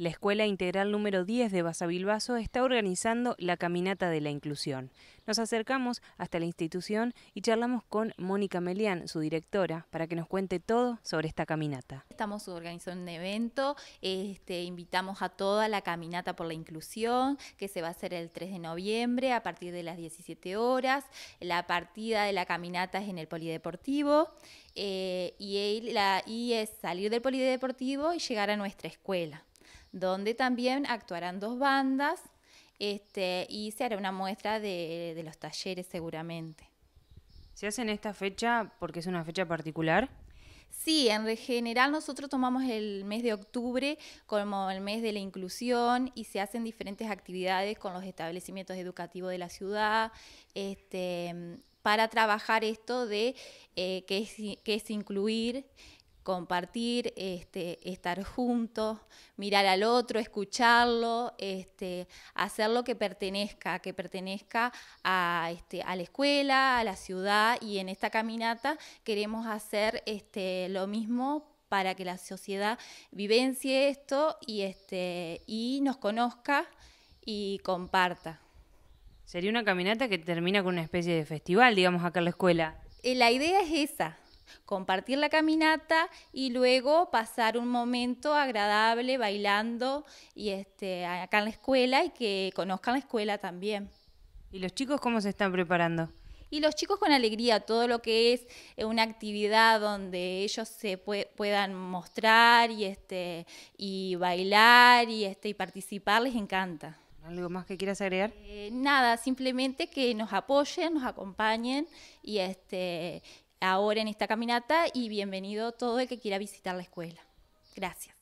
La Escuela Integral número 10 de Basavilbaso está organizando la Caminata de la Inclusión. Nos acercamos hasta la institución y charlamos con Mónica Melián, su directora, para que nos cuente todo sobre esta caminata. Estamos organizando un evento, este, invitamos a toda la Caminata por la Inclusión, que se va a hacer el 3 de noviembre a partir de las 17 horas. La partida de la caminata es en el Polideportivo eh, y, y es salir del Polideportivo y llegar a nuestra escuela donde también actuarán dos bandas este, y se hará una muestra de, los talleres seguramente. ¿Se hacen en esta fecha porque es una fecha particular? Sí, en general nosotros tomamos el mes de octubre como el mes de la inclusión y se hacen diferentes actividades con los establecimientos educativos de la ciudad este, para trabajar esto de eh, qué que es incluir, compartir, este, estar juntos, mirar al otro, escucharlo, este, hacer lo que pertenezca, que pertenezca a, este, a la escuela, a la ciudad y en esta caminata queremos hacer este, lo mismo para que la sociedad vivencie esto y, este, y nos conozca y comparta. Sería una caminata que termina con una especie de festival, digamos, acá en la escuela. Eh, la idea es esa, compartir la caminata y luego pasar un momento agradable bailando y este, acá en la escuela y que conozcan la escuela también. ¿Y los chicos cómo se están preparando? y los chicos con alegría, todo lo que es eh, una actividad donde ellos se puedan mostrar y este y bailar y este y participar les encanta. ¿Algo más que quieras agregar? Eh, nada, simplemente que nos apoyen, nos acompañen y este ahora en esta caminata y bienvenido todo el que quiera visitar la escuela. Gracias.